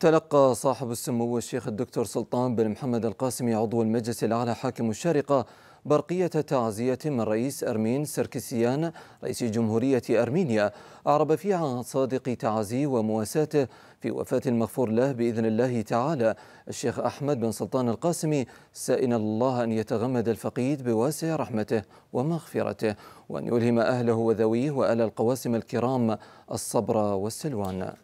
تلقى صاحب السمو الشيخ الدكتور سلطان بن محمد القاسمي عضو المجلس الأعلى حاكم الشارقة برقية تعزية من رئيس أرمين سركسيان رئيس جمهورية أرمينيا أعرب فيها عن صادق تعزيه ومواساته في وفاة المغفور له بإذن الله تعالى الشيخ أحمد بن سلطان القاسمي سائنا الله أن يتغمد الفقيد بواسع رحمته ومغفرته وأن يلهم أهله وذويه وآل القواسم الكرام الصبر والسلوان